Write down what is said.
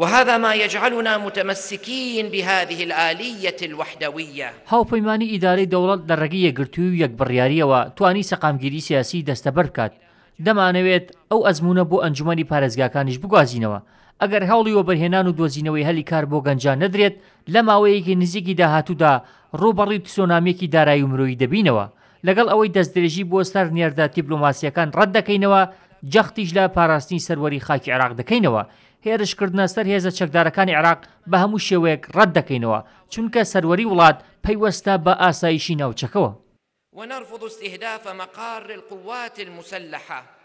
وهذا ما يجعلنا متمسكين بهذه الآلية الوحدوية هاو پەیمانی ئیدارەی دەوڵەت لە ڕێگەی یەکگرتووی و یەکبڕیاریەوە توانی سەقامگیری سیاسی دەستەبەر بکات دەمانەوێت ئەو ئەزمونە بۆ ئەنجومی پارێزگاکانیش بگوازینەوە ئەگەر هەوڵی وەبەرهێنان و دۆزینەوەی هەلی کار بۆ گەنجان نەدرێت لە ماوەیەکی نزیکی داهاتوودا ڕوبەڕی تسۆنامێکی دارایی و مرۆی دەبینەوە لەگەڵ ئەوەی دەستدرێژی بۆ سەر نێردا دیبلۆماسیەکان ڕەت دەکەینەوە جەختیش لە پاراستنی سەروەری خاکی عراق دەکەینەوە هێرشکردنە سەر هێزە چەکدارەکانی عراق بە هەموو شێوەیەک ڕەت دەکەینەوە چونکە سەروەری وڵات پەیوەستە بە ئاسایشی ناوچەکەەوە ونرفض استهداف مقار القوات المسلحة